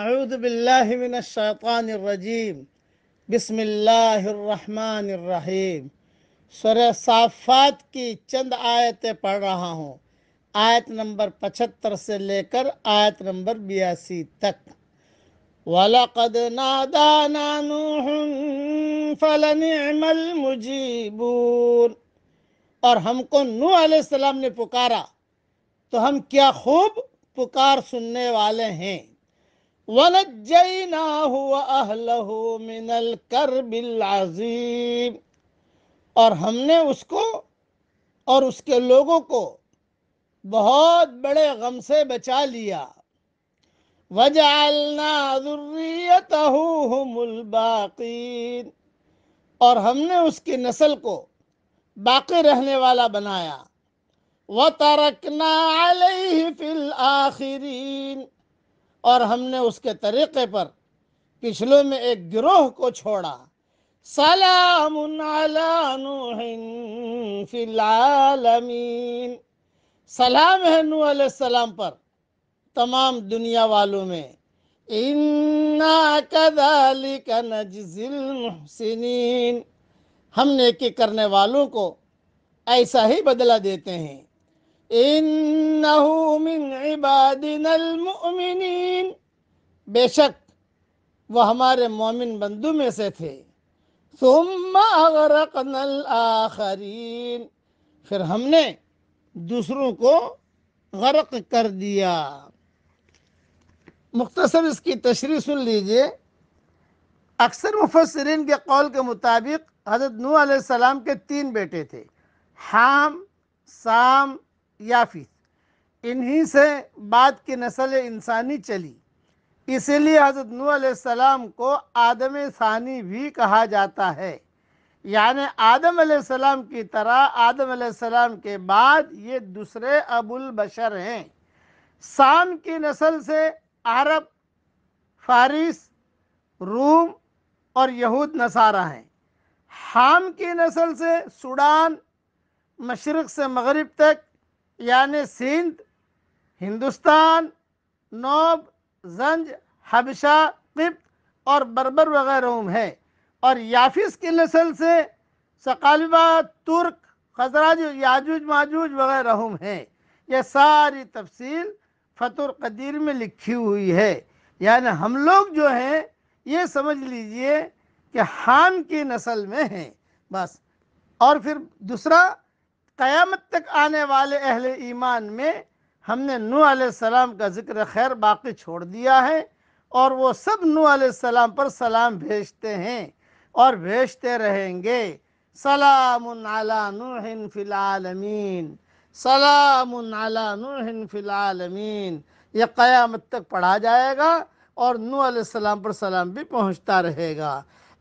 اعوذ باللہ من الشیطان الرجیم بسم اللہ الرحمن الرحیم سورہ صافات کی چند آیتیں پڑھ رہا ہوں آیت نمبر پچھتر سے لے کر آیت نمبر بیاسی تک وَلَقَدْ نَادَانَا نُوحٌ فَلَنِعْمَ الْمُجِيبُونَ اور ہم کو نو علیہ السلام نے پکارا تو ہم کیا خوب پکار سننے والے ہیں وَنَجَّيْنَاهُ وَأَهْلَهُ مِنَ الْكَرْبِ الْعَظِيمِ اور ہم نے اس کو اور اس کے لوگوں کو بہت بڑے غم سے بچا لیا وَجَعَلْنَا ذُرِّيَّتَهُ هُمُ الْبَاقِينَ اور ہم نے اس کی نسل کو باقی رہنے والا بنایا وَتَرَكْنَا عَلَيْهِ فِي الْآخِرِينَ اور ہم نے اس کے طریقے پر پچھلوں میں ایک گروہ کو چھوڑا سلام نوح فی العالمین سلام ہے نو علیہ السلام پر تمام دنیا والوں میں انا کا نجزل سنین ہم نیکی کرنے والوں کو ایسا ہی بدلہ دیتے ہیں من عبادنا المؤمنین بے شک وہ ہمارے مومن بندو میں سے تھے ثم اغرقنا الاخرین پھر ہم نے دوسروں کو غرق کر دیا مختصر اس کی تشریح سن لیجئے اکثر مفسرین کے قول کے مطابق حضرت نو علیہ السلام کے تین بیٹے تھے حام سام یافی انہی سے بعد کی نسل انسانی چلی اسی لیے حضرت نو علیہ السلام کو آدم ثانی بھی کہا جاتا ہے یعنی آدم علیہ السلام کی طرح آدم علیہ السلام کے بعد یہ دوسرے ابو البشر ہیں سام کی نسل سے عرب فارس روم اور یہود نصارہ ہیں حام کی نسل سے سوڈان مشرق سے مغرب تک یعنی سندھ ہندوستان نوب زنج حبشہ قبط اور بربر وغیرہ ہیں اور یافس کی نسل سے ثقالبہ ترک خزراج یاجوج ماجوج وغیرہ ہیں یہ ساری تفصیل فتح قدیر میں لکھی ہوئی ہے یعنی ہم لوگ جو ہیں یہ سمجھ لیجئے کہ حام کی نسل میں ہیں بس اور پھر دوسرا قیامت تک آنے والے اہل ایمان میں ہم نے نو علیہ السلام کا ذکر خیر باقی چھوڑ دیا ہے اور وہ سب نو علیہ السلام پر سلام بھیجتے ہیں اور بھیجتے رہیں گے سلام علی نوح فی العالمین سلام علی نوح فی العالمین یہ قیامت تک پڑھا جائے گا اور نو علیہ السلام پر سلام بھی پہنچتا رہے گا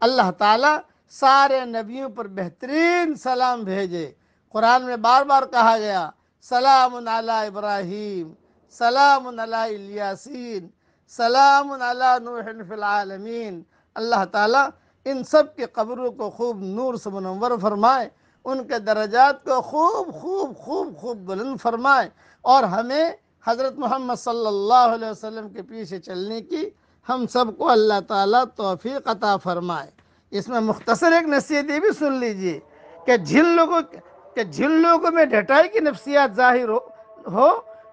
اللہ تعالیٰ سارے نبیوں پر بہترین سلام بھیجے قرآن میں بار بار کہا گیا سلام علی ابراہیم سلام علی الیاسین سلام علی نوح فی العالمین اللہ تعالیٰ ان سب کے قبروں کو خوب نور سے منور فرمائے ان کے درجات کو خوب خوب خوب خوب بلند فرمائے اور ہمیں حضرت محمد صلی اللہ علیہ وسلم کے پیچھے چلنے کی ہم سب کو اللہ تعالیٰ توفیق عطا فرمائے اس میں مختصر ایک نصیحت یہ بھی سن لیجئے کہ جن لوگوں کہ جن لوگوں میں ڈٹائی کی نفسیات ظاہر ہو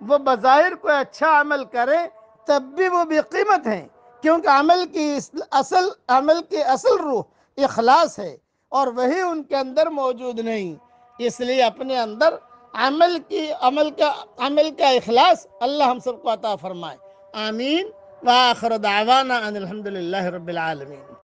وہ بظاہر کوئی اچھا عمل کریں تب بھی وہ قیمت ہیں کیونکہ عمل کی اصل عمل کی اصل روح اخلاص ہے اور وہی ان کے اندر موجود نہیں اس لیے اپنے اندر عمل کی عمل کا عمل کا اخلاص اللہ ہم سب کو عطا فرمائے آمین وآخر دعوانا ان الحمد للہ رب العالمین